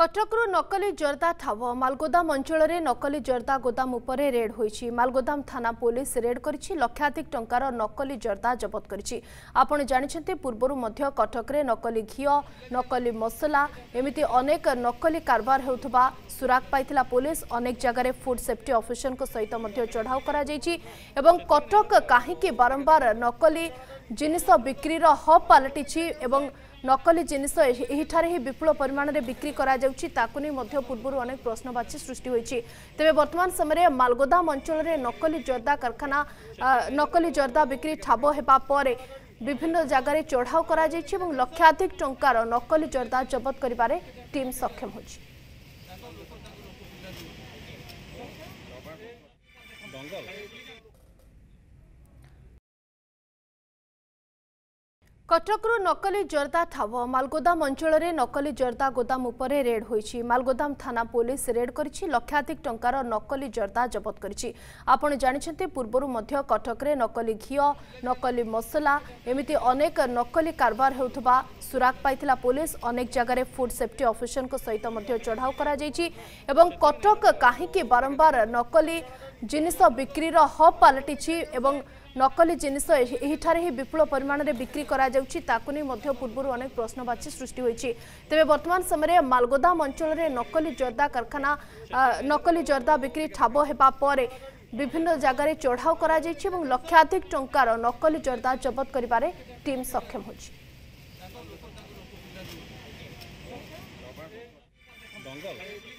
কটকরু নকলি জর্দা ঠাব মালগোদাম অঞ্চলের নকলি জর্দা গোদাম উপরে রেড হয়েছে মালগোদাম থানা পুলিশ রেড করেছে লক্ষাধিক টঙ্কার নকলি জর্দা জবত করেছে আপনার জাঁচান পূর্বর মধ্য কটকরে নকলি ঘিও নকলি মশলা এমিতি অনেক নকলি কারবার হেউথবা সুরাক পাইলা পুলিশ অনেক জায়গায় ফুড সেফটি অফিসর সহিত চড়াও করা এবং কটক কাহিকি বারম্বার নকলি ଜିନିଷ ବିକ୍ରିର ହବ୍ ପାଲଟିଛି ଏବଂ ନକଲି ଜିନିଷ ଏହିଠାରେ ହିଁ ବିପୁଳ ପରିମାଣରେ ବିକ୍ରି କରାଯାଉଛି ତାକୁ ନେଇ ମଧ୍ୟ ପୂର୍ବରୁ ଅନେକ ପ୍ରଶ୍ନବାଚୀ ସୃଷ୍ଟି ହୋଇଛି ତେବେ ବର୍ତ୍ତମାନ ସମୟରେ ମାଲଗୋଦାମ ଅଞ୍ଚଳରେ ନକଲି ଜର୍ଦ୍ଦା କାରଖାନା ନକଲି ଜର୍ଦ୍ଦା ବିକ୍ରି ଠାବ ହେବା ପରେ ବିଭିନ୍ନ ଜାଗାରେ ଚଢ଼ାଉ କରାଯାଇଛି ଏବଂ ଲକ୍ଷାଧିକ ଟଙ୍କାର ନକଲି ଜର୍ଦ୍ଦା ଜବତ କରିବାରେ ସକ୍ଷମ ହୋଇଛି କଟକରୁ ନକଲି ଜର୍ଦ୍ଦା ଠାବ ମାଲଗୋଦାମ ଅଞ୍ଚଳରେ ନକଲି ଜର୍ଦ୍ଦା ଗୋଦାମ ଉପରେ ରେଡ୍ ହୋଇଛି ମାଲଗୋଦାମ ଥାନା ପୋଲିସ ରେଡ୍ କରିଛି ଲକ୍ଷାଧିକ ଟଙ୍କାର ନକଲି ଜର୍ଦ୍ଦା ଜବତ କରିଛି ଆପଣ ଜାଣିଛନ୍ତି ପୂର୍ବରୁ ମଧ୍ୟ କଟକରେ ନକଲି ଘିଅ ନକଲି ମସଲା ଏମିତି ଅନେକ ନକଲି କାରବାର ହେଉଥିବା ସୁରାଗ ପାଇଥିଲା ପୋଲିସ ଅନେକ ଜାଗାରେ ଫୁଡ୍ ସେଫ୍ଟି ଅଫିସରଙ୍କ ସହିତ ମଧ୍ୟ ଚଢ଼ାଉ କରାଯାଇଛି ଏବଂ କଟକ କାହିଁକି ବାରମ୍ବାର ନକଲି ଜିନିଷ ବିକ୍ରିର ହବ୍ ପାଲଟିଛି ଏବଂ ନକଲି ଜିନିଷ ଏହିଠାରେ ହିଁ ବିପୁଳ ପରିମାଣରେ ବିକ୍ରି କରାଯାଉଛି ତାକୁ ନେଇ ମଧ୍ୟ ପୂର୍ବରୁ ଅନେକ ପ୍ରଶ୍ନବାଚୀ ସୃଷ୍ଟି ହୋଇଛି ତେବେ ବର୍ତ୍ତମାନ ସମୟରେ ମାଲଗୋଦାମ ଅଞ୍ଚଳରେ ନକଲି ଜର୍ଦ୍ଦା କାରଖାନା ନକଲି ଜର୍ଦ୍ଦା ବିକ୍ରି ଠାବ ହେବା ପରେ ବିଭିନ୍ନ ଜାଗାରେ ଚଢ଼ାଉ କରାଯାଇଛି ଏବଂ ଲକ୍ଷାଧିକ ଟଙ୍କାର ନକଲି ଜର୍ଦ୍ଦା ଜବତ କରିବାରେ ସକ୍ଷମ ହୋଇଛି